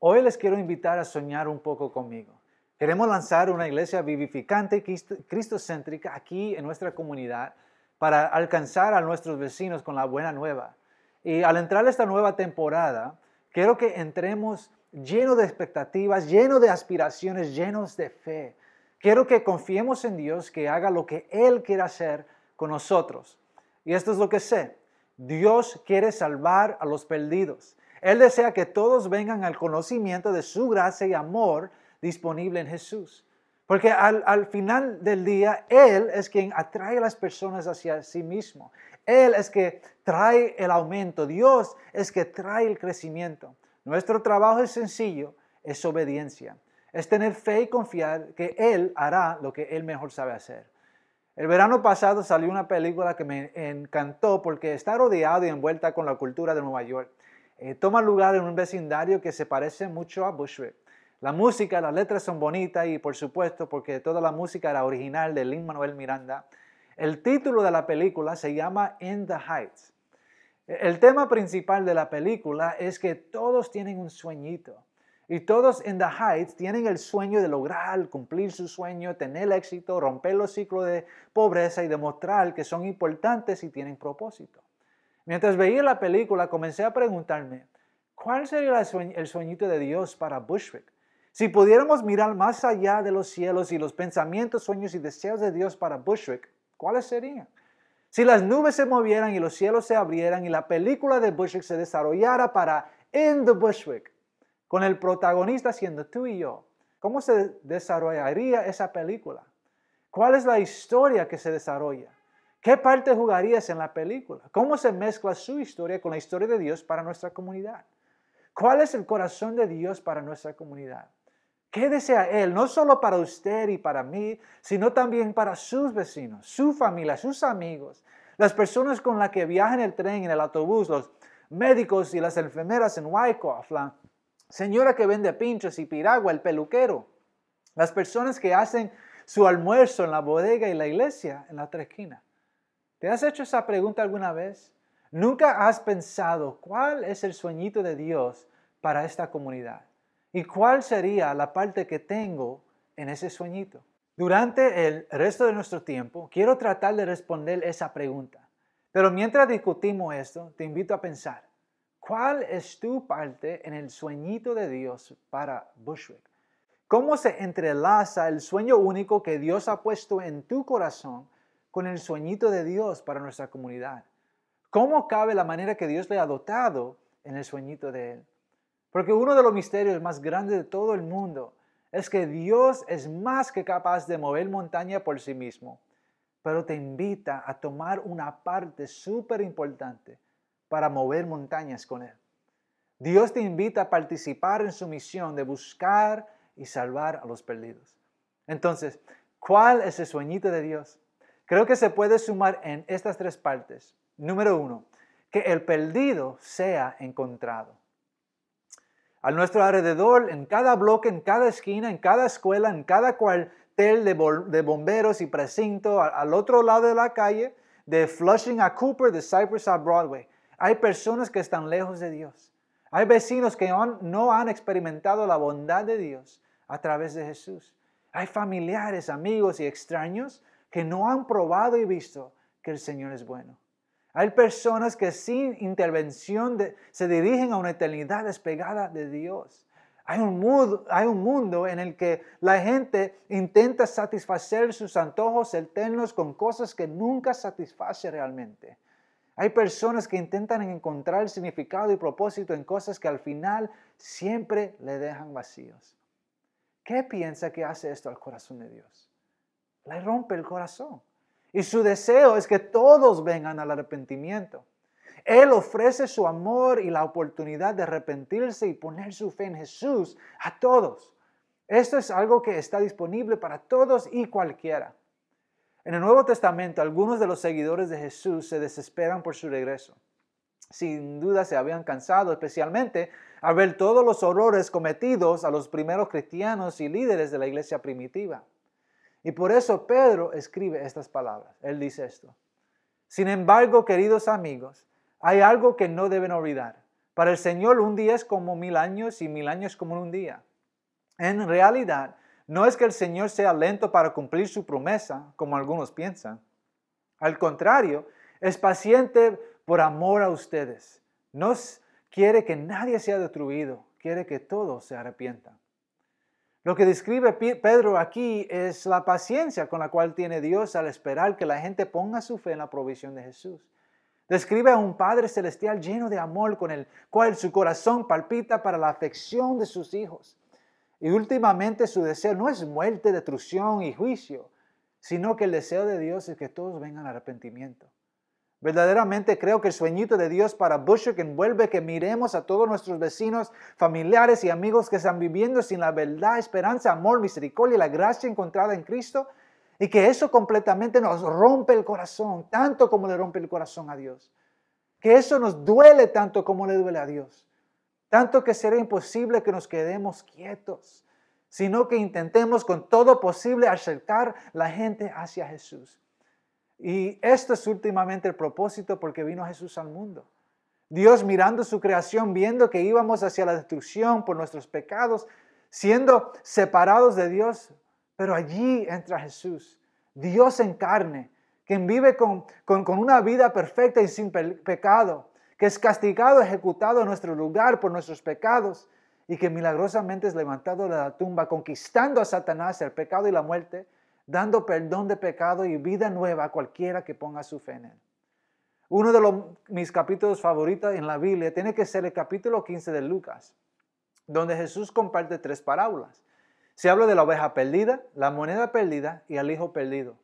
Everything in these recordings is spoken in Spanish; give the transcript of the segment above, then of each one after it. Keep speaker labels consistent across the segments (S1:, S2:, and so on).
S1: Hoy les quiero invitar a soñar un poco conmigo. Queremos lanzar una iglesia vivificante, cristocéntrica aquí en nuestra comunidad para alcanzar a nuestros vecinos con la buena nueva. Y al entrar esta nueva temporada, quiero que entremos llenos de expectativas, llenos de aspiraciones, llenos de fe. Quiero que confiemos en Dios que haga lo que Él quiere hacer con nosotros. Y esto es lo que sé. Dios quiere salvar a los perdidos. Él desea que todos vengan al conocimiento de su gracia y amor disponible en Jesús. Porque al, final del día, Él es quien atrae a las personas hacia sí mismo. Él es que trae el aumento. Dios es que trae el crecimiento. Nuestro trabajo es sencillo, es obediencia. Es tener fe y confiar que Él hará lo que Él mejor sabe hacer. El verano pasado salió una película que me encantó porque está rodeado y envuelta con la cultura de Nueva York. Eh, toma lugar en un vecindario que se parece mucho a Bushwick. La música, las letras son bonitas y por supuesto porque toda la música era original de Lin Manuel Miranda. El título de la película se llama In the Heights. E, el tema principal de la película es que todos tienen un sueñito y todos en the Heights tienen el sueño de lograr cumplir su sueño, tener éxito, romper los ciclos de pobreza y demostrar que son importantes y tienen propósito. Mientras veía la película, comencé a preguntarme, ¿cuál sería el sueñito de Dios para Bushwick? Si pudiéramos mirar más allá de los cielos y los pensamientos, sueños y deseos de Dios para Bushwick, ¿cuáles serían? Si las nubes se movieran y los cielos se abrieran y la película de Bushwick se desarrollara para In the Bushwick, con el protagonista siendo tú y yo, ¿cómo se desarrollaría esa película? ¿Cuál es la historia que se desarrolla? ¿Qué parte jugarías en la película? ¿Cómo se mezcla su historia con la historia de Dios para nuestra comunidad? ¿Cuál es el corazón de Dios para nuestra comunidad? ¿Qué desea Él? No solo para usted y para mí, sino también para sus vecinos, su familia, sus amigos, las personas con las que viajan en el tren, en el autobús, los médicos y las enfermeras en Wyckoff, la señora que vende pinchos y piragua, el peluquero, las personas que hacen su almuerzo en la bodega y la iglesia, en la trequina. ¿Te has hecho esa pregunta alguna vez? ¿Nunca has pensado cuál es el sueñito de Dios para esta comunidad? ¿Y cuál sería la parte que tengo en ese sueñito? Durante el resto de nuestro tiempo, quiero tratar de responder esa pregunta. Pero mientras discutimos esto, te invito a pensar, ¿cuál es tu parte en el sueñito de Dios para Bushwick? ¿Cómo se entrelaza el sueño único que Dios ha puesto en tu corazón con el sueñito de Dios para nuestra comunidad? ¿Cómo cabe la manera que Dios le ha dotado en el sueñito de Él? Porque uno de los misterios más grandes de todo el mundo es que Dios es más que capaz de mover montaña por sí mismo, pero te invita a tomar una parte súper importante para mover montañas con Él. Dios te invita a participar en su misión de buscar y salvar a los perdidos. Entonces, ¿cuál es el sueñito de Dios? Creo que se puede sumar en estas tres partes. Número uno, que el perdido sea encontrado. A nuestro alrededor, en cada bloque, en cada esquina, en cada escuela, en cada cuartel de, de bomberos y precinto, al, otro lado de la calle, de Flushing a Cooper, de Cypress a Broadway, hay personas que están lejos de Dios. Hay vecinos que no han experimentado la bondad de Dios a través de Jesús. Hay familiares, amigos y extraños que no han probado y visto que el Señor es bueno. Hay personas que sin intervención se dirigen a una eternidad despegada de Dios. Hay un, mundo, hay un mundo en el que la gente intenta satisfacer sus antojos eternos con cosas que nunca satisface realmente. Hay personas que intentan encontrar significado y propósito en cosas que al final siempre le dejan vacíos. ¿Qué piensa que hace esto al corazón de Dios? le rompe el corazón. Y su deseo es que todos vengan al arrepentimiento. Él ofrece su amor y la oportunidad de arrepentirse y poner su fe en Jesús a todos. Esto es algo que está disponible para todos y cualquiera. En el Nuevo Testamento, algunos de los seguidores de Jesús se desesperan por su regreso. Sin duda se habían cansado, especialmente al ver todos los horrores cometidos a los primeros cristianos y líderes de la iglesia primitiva. Y por eso Pedro escribe estas palabras. Él dice esto. Sin embargo, queridos amigos, hay algo que no deben olvidar. Para el Señor un día es como mil años y mil años como un día. En realidad, no es que el Señor sea lento para cumplir su promesa, como algunos piensan. Al contrario, es paciente por amor a ustedes. No quiere que nadie sea destruido, quiere que todos se arrepientan. Lo que describe Pedro aquí es la paciencia con la cual tiene Dios al esperar que la gente ponga su fe en la provisión de Jesús. Describe a un Padre Celestial lleno de amor con el cual su corazón palpita para la afección de sus hijos. Y últimamente su deseo no es muerte, destrucción y juicio, sino que el deseo de Dios es que todos vengan al arrepentimiento. Verdaderamente creo que el sueñito de Dios para Bushwick envuelve que miremos a todos nuestros vecinos, familiares y amigos que están viviendo sin la verdad, esperanza, amor, misericordia y la gracia encontrada en Cristo, y que eso completamente nos rompe el corazón, tanto como le rompe el corazón a Dios. Que eso nos duele tanto como le duele a Dios. Tanto que será imposible que nos quedemos quietos, sino que intentemos con todo posible acercar la gente hacia Jesús. Y esto es últimamente el propósito porque vino Jesús al mundo. Dios mirando su creación, viendo que íbamos hacia la destrucción por nuestros pecados, siendo separados de Dios, pero allí entra Jesús, Dios en carne, quien vive con, una vida perfecta y sin pecado, que es castigado, ejecutado en nuestro lugar por nuestros pecados y que milagrosamente es levantado de la tumba, conquistando a Satanás, el pecado y la muerte, dando perdón de pecado y vida nueva a cualquiera que ponga su fe en él. Uno de mis capítulos favoritos en la Biblia tiene que ser el capítulo 15 de Lucas, donde Jesús comparte tres parábolas. Se habla de la oveja perdida, la moneda perdida y el hijo perdido.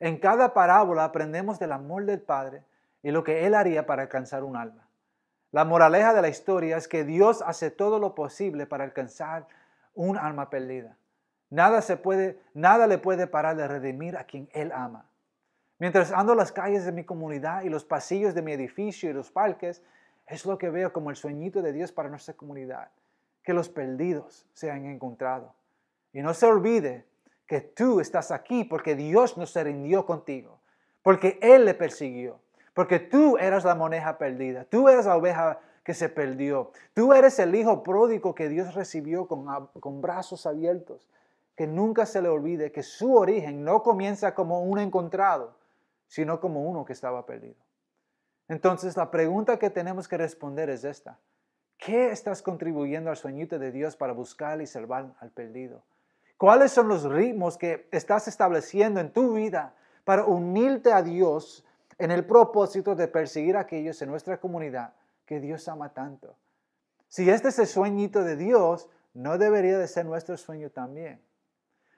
S1: En cada parábola aprendemos del amor del Padre y lo que Él haría para alcanzar un alma. La moraleja de la historia es que Dios hace todo lo posible para alcanzar un alma perdida. Nada, se puede, nada le puede parar de redimir a quien Él ama. Mientras ando las calles de mi comunidad y los pasillos de mi edificio y los parques, es lo que veo como el sueñito de Dios para nuestra comunidad, que los perdidos se han encontrado. Y no se olvide que tú estás aquí porque Dios no se rindió contigo, porque Él le persiguió, porque tú eras la moneda perdida, tú eras la oveja que se perdió, tú eres el hijo pródigo que Dios recibió con, con brazos abiertos que nunca se le olvide que su origen no comienza como un encontrado, sino como uno que estaba perdido. Entonces la pregunta que tenemos que responder es esta. ¿Qué estás contribuyendo al sueñito de Dios para buscar y salvar al perdido? ¿Cuáles son los ritmos que estás estableciendo en tu vida para unirte a Dios en el propósito de perseguir a aquellos en nuestra comunidad que Dios ama tanto? Si este es el sueñito de Dios, no debería de ser nuestro sueño también.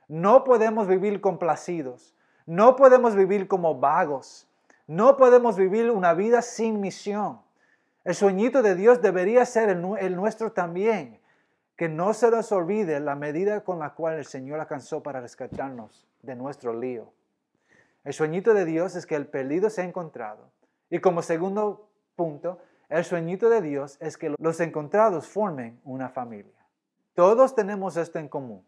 S1: No podemos vivir complacidos, no podemos vivir como vagos, no podemos vivir una vida sin misión. El sueñito de Dios debería ser el, nuestro también, que no se nos olvide la medida con la cual el Señor alcanzó para rescatarnos de nuestro lío. El sueñito de Dios es que el perdido ha encontrado. Y como segundo punto, el sueñito de Dios es que los encontrados formen una familia. Todos tenemos esto en común.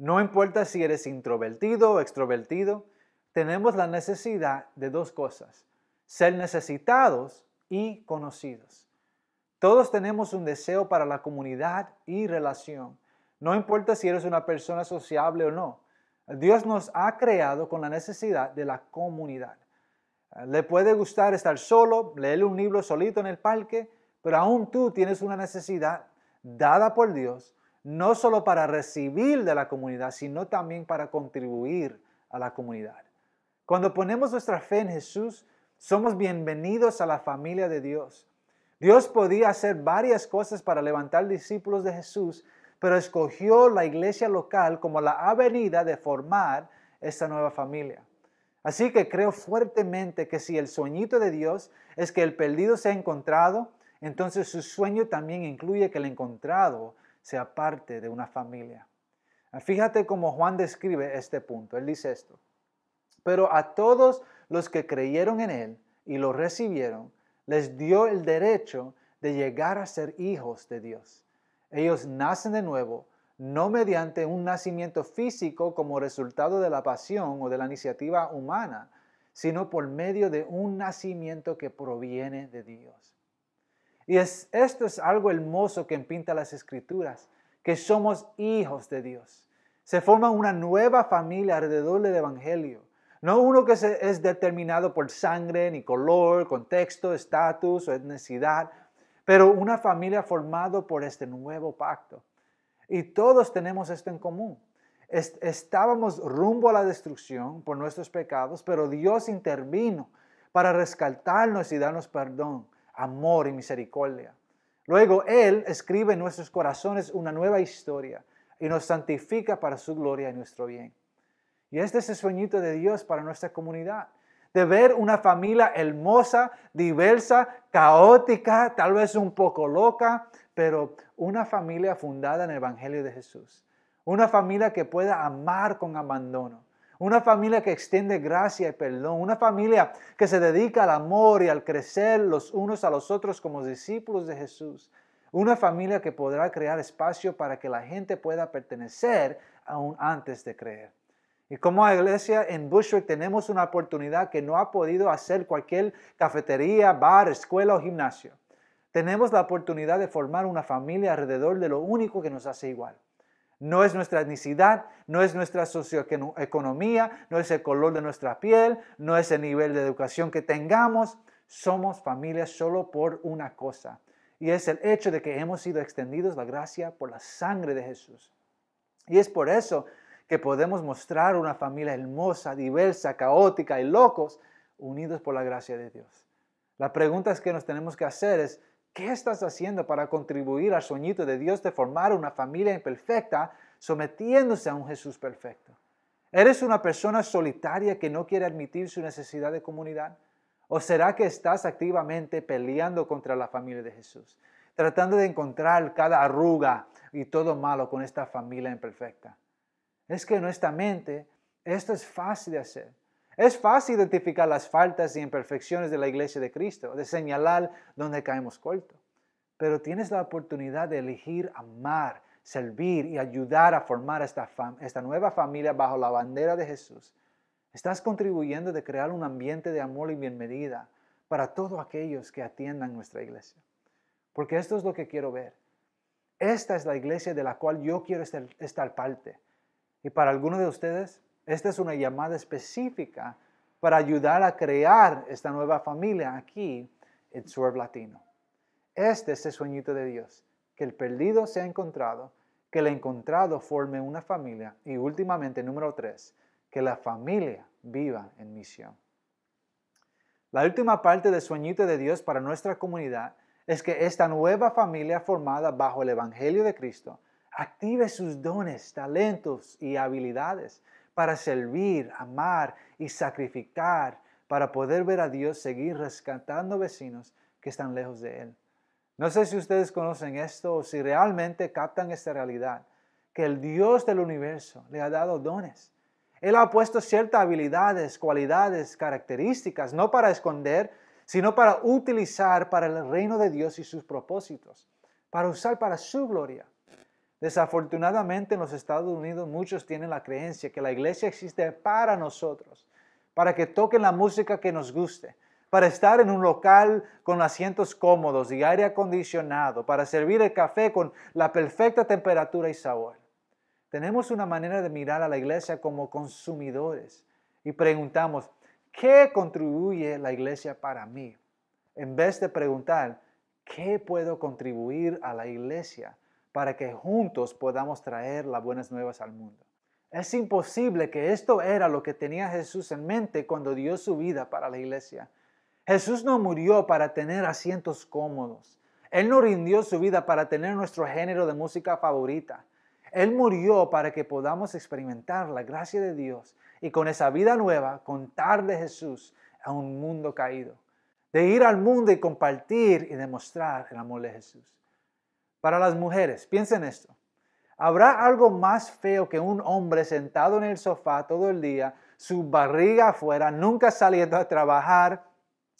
S1: No importa si eres introvertido o extrovertido, tenemos la necesidad de dos cosas, ser necesitados y conocidos. Todos tenemos un deseo para la comunidad y relación. No importa si eres una persona sociable o no. Dios nos ha creado con la necesidad de la comunidad. Le puede gustar estar solo, leer un libro solito en el parque, pero aún tú tienes una necesidad dada por Dios no solo para recibir de la comunidad, sino también para contribuir a la comunidad. Cuando ponemos nuestra fe en Jesús, somos bienvenidos a la familia de Dios. Dios podía hacer varias cosas para levantar discípulos de Jesús, pero escogió la iglesia local como la avenida de formar esta nueva familia. Así que creo fuertemente que si el sueñito de Dios es que el perdido se ha encontrado, entonces su sueño también incluye que el encontrado sea parte de una familia. Fíjate cómo Juan describe este punto. Él dice esto. Pero a todos los que creyeron en él y lo recibieron, les dio el derecho de llegar a ser hijos de Dios. Ellos nacen de nuevo, no mediante un nacimiento físico como resultado de la pasión o de la iniciativa humana, sino por medio de un nacimiento que proviene de Dios. Y esto es algo hermoso que pinta las escrituras, que somos hijos de Dios. Se forma una nueva familia alrededor del Evangelio. No uno que es determinado por sangre, ni color, contexto, estatus o etnicidad, pero una familia formada por este nuevo pacto. Y todos tenemos esto en común. Estábamos rumbo a la destrucción por nuestros pecados, pero Dios intervino para rescatarnos y darnos perdón amor y misericordia. Luego Él escribe en nuestros corazones una nueva historia y nos santifica para su gloria y nuestro bien. Y este es el sueñito de Dios para nuestra comunidad. De ver una familia hermosa, diversa, caótica, tal vez un poco loca, pero una familia fundada en el Evangelio de Jesús. Una familia que pueda amar con abandono una familia que extiende gracia y perdón, una familia que se dedica al amor y al crecer los unos a los otros como discípulos de Jesús, una familia que podrá crear espacio para que la gente pueda pertenecer aún antes de creer. Y como iglesia en Bushwick tenemos una oportunidad que no ha podido hacer cualquier cafetería, bar, escuela o gimnasio. Tenemos la oportunidad de formar una familia alrededor de lo único que nos hace igual. No es nuestra etnicidad, no es nuestra socioeconomía, no es el color de nuestra piel, no es el nivel de educación que tengamos. Somos familia solo por una cosa. Y es el hecho de que hemos sido extendidos la gracia por la sangre de Jesús. Y es por eso que podemos mostrar una familia hermosa, diversa, caótica y locos, unidos por la gracia de Dios. La pregunta es que nos tenemos que hacer es, ¿Qué estás haciendo para contribuir al soñito de Dios de formar una familia imperfecta sometiéndose a un Jesús perfecto? ¿Eres una persona solitaria que no quiere admitir su necesidad de comunidad? ¿O será que estás activamente peleando contra la familia de Jesús, tratando de encontrar cada arruga y todo malo con esta familia imperfecta? Es que en nuestra mente esto es fácil de hacer. Es fácil identificar las faltas y imperfecciones de la iglesia de Cristo, de señalar dónde caemos cortos. pero tienes la oportunidad de elegir amar, servir y ayudar a formar esta, nueva familia bajo la bandera de Jesús. Estás contribuyendo de crear un ambiente de amor y bienvenida para todos aquellos que atiendan nuestra iglesia. Porque esto es lo que quiero ver. Esta es la iglesia de la cual yo quiero estar, estar parte. Y para algunos de ustedes, esta es una llamada específica para ayudar a crear esta nueva familia aquí en Sur Latino. Este es el sueñito de Dios, que el perdido sea encontrado, que el encontrado forme una familia y últimamente, número tres, que la familia viva en misión. La última parte del sueñito de Dios para nuestra comunidad es que esta nueva familia formada bajo el Evangelio de Cristo active sus dones, talentos y habilidades para servir, amar y sacrificar para poder ver a Dios seguir rescatando vecinos que están lejos de Él. No sé si ustedes conocen esto o si realmente captan esta realidad, que el Dios del universo le ha dado dones. Él ha puesto ciertas habilidades, cualidades, características, no para esconder, sino para utilizar para el reino de Dios y sus propósitos, para usar para su gloria. Desafortunadamente en los Estados Unidos muchos tienen la creencia que la iglesia existe para nosotros, para que toquen la música que nos guste, para estar en un local con asientos cómodos y aire acondicionado, para servir el café con la perfecta temperatura y sabor. Tenemos una manera de mirar a la iglesia como consumidores y preguntamos, ¿qué contribuye la iglesia para mí? En vez de preguntar, ¿qué puedo contribuir a la iglesia? para que juntos podamos traer las buenas nuevas al mundo. Es imposible que esto era lo que tenía Jesús en mente cuando dio su vida para la iglesia. Jesús no murió para tener asientos cómodos. Él no rindió su vida para tener nuestro género de música favorita. Él murió para que podamos experimentar la gracia de Dios y con esa vida nueva contar de Jesús a un mundo caído. De ir al mundo y compartir y demostrar el amor de Jesús. Para las mujeres, piensen esto. ¿Habrá algo más feo que un hombre sentado en el sofá todo el día, su barriga afuera, nunca saliendo a trabajar,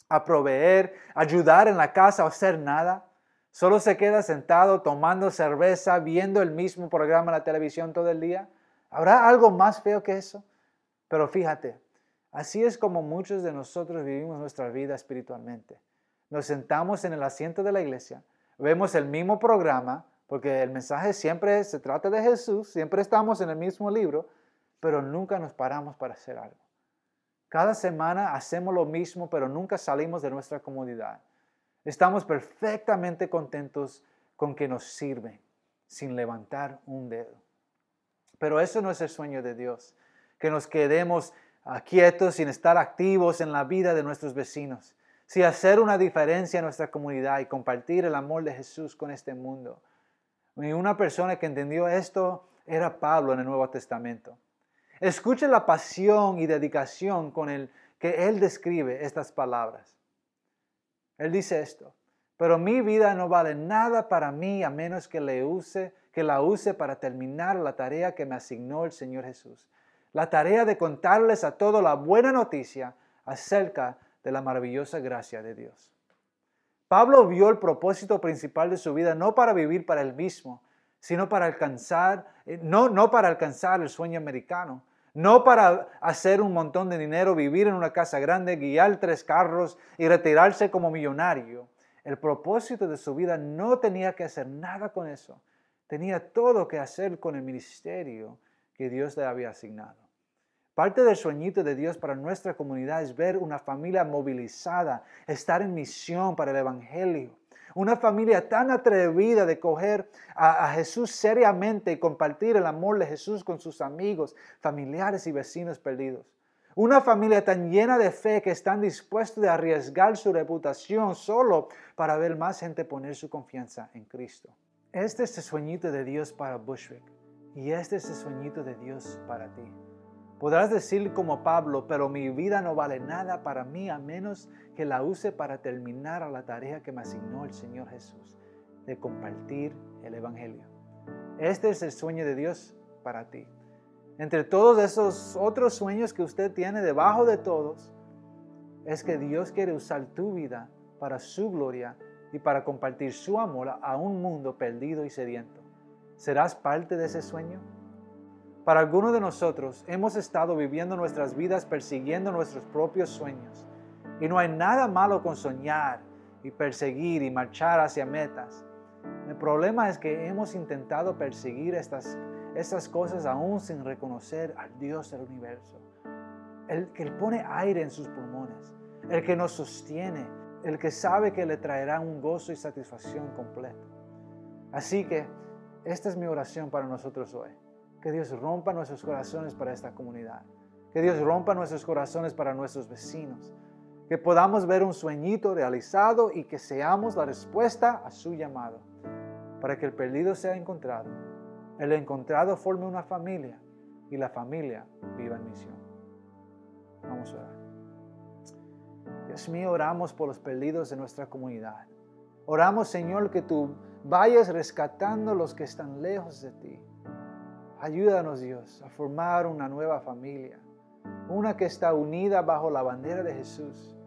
S1: a proveer, ayudar en la casa o hacer nada? ¿Solo se queda sentado tomando cerveza, viendo el mismo programa en la televisión todo el día? ¿Habrá algo más feo que eso? Pero fíjate, así es como muchos de nosotros vivimos nuestra vida espiritualmente. Nos sentamos en el asiento de la iglesia, vemos el mismo programa, porque el mensaje siempre se trata de Jesús, siempre estamos en el mismo libro, pero nunca nos paramos para hacer algo. Cada semana hacemos lo mismo, pero nunca salimos de nuestra comodidad. Estamos perfectamente contentos con que nos sirven, sin levantar un dedo. Pero eso no es el sueño de Dios, que nos quedemos quietos sin estar activos en la vida de nuestros vecinos si hacer una diferencia en nuestra comunidad y compartir el amor de Jesús con este mundo. Y una persona que entendió esto era Pablo en el Nuevo Testamento. Escuche la pasión y dedicación con el que él describe estas palabras. Él dice esto, pero mi vida no vale nada para mí a menos que, le use, que la use para terminar la tarea que me asignó el Señor Jesús. La tarea de contarles a todos la buena noticia acerca de de la maravillosa gracia de Dios. Pablo vio el propósito principal de su vida no para vivir para él mismo, sino para alcanzar, eh, no, no para alcanzar el sueño americano, no para hacer un montón de dinero, vivir en una casa grande, guiar tres carros y retirarse como millonario. El propósito de su vida no tenía que hacer nada con eso. Tenía todo que hacer con el ministerio que Dios le había asignado. Parte del sueñito de Dios para nuestra comunidad es ver una familia movilizada, estar en misión para el Evangelio. Una familia tan atrevida de coger a, Jesús seriamente y compartir el amor de Jesús con sus amigos, familiares y vecinos perdidos. Una familia tan llena de fe que están dispuestos a arriesgar su reputación solo para ver más gente poner su confianza en Cristo. Este es el sueñito de Dios para Bushwick y este es el sueñito de Dios para ti. Podrás decir como Pablo, pero mi vida no vale nada para mí a menos que la use para terminar la tarea que me asignó el Señor Jesús, de compartir el Evangelio. Este es el sueño de Dios para ti. Entre todos esos otros sueños que usted tiene debajo de todos, es que Dios quiere usar tu vida para su gloria y para compartir su amor a un mundo perdido y sediento. ¿Serás parte de ese sueño? Para algunos de nosotros hemos estado viviendo nuestras vidas persiguiendo nuestros propios sueños. Y no hay nada malo con soñar y perseguir y marchar hacia metas. El problema es que hemos intentado perseguir estas, estas cosas aún sin reconocer al Dios del universo. El que pone aire en sus pulmones, el que nos sostiene, el que sabe que le traerá un gozo y satisfacción completo. Así que esta es mi oración para nosotros hoy que Dios rompa nuestros corazones para esta comunidad. Que Dios rompa nuestros corazones para nuestros vecinos. Que podamos ver un sueñito realizado y que seamos la respuesta a su llamado. Para que el perdido sea encontrado. El encontrado forme una familia y la familia viva en misión. Vamos a orar. Dios mío, oramos por los perdidos de nuestra comunidad. Oramos, Señor, que tú vayas rescatando los que están lejos de ti. Ayúdanos, Dios, a formar una nueva familia, una que está unida bajo la bandera de Jesús,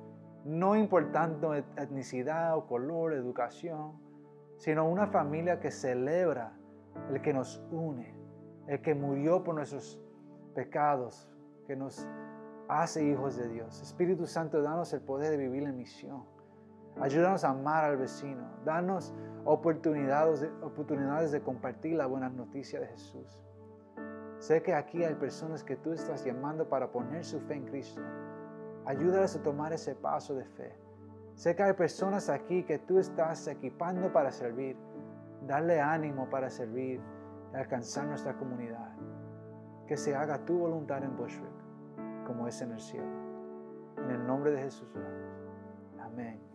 S1: no importando etnicidad o color, educación, sino una familia que celebra el que nos une, el que murió por nuestros pecados, que nos hace hijos de Dios. Espíritu Santo, danos el poder de vivir en misión. Ayúdanos a amar al vecino. Danos oportunidades de, oportunidades de compartir la buena noticia de Jesús. Sé que aquí hay personas que tú estás llamando para poner su fe en Cristo. Ayúdalas a tomar ese paso de fe. Sé que hay personas aquí que tú estás equipando para servir. Darle ánimo para servir y alcanzar nuestra comunidad. Que se haga tu voluntad en Bushwick como es en el cielo. En el nombre de Jesús Amén.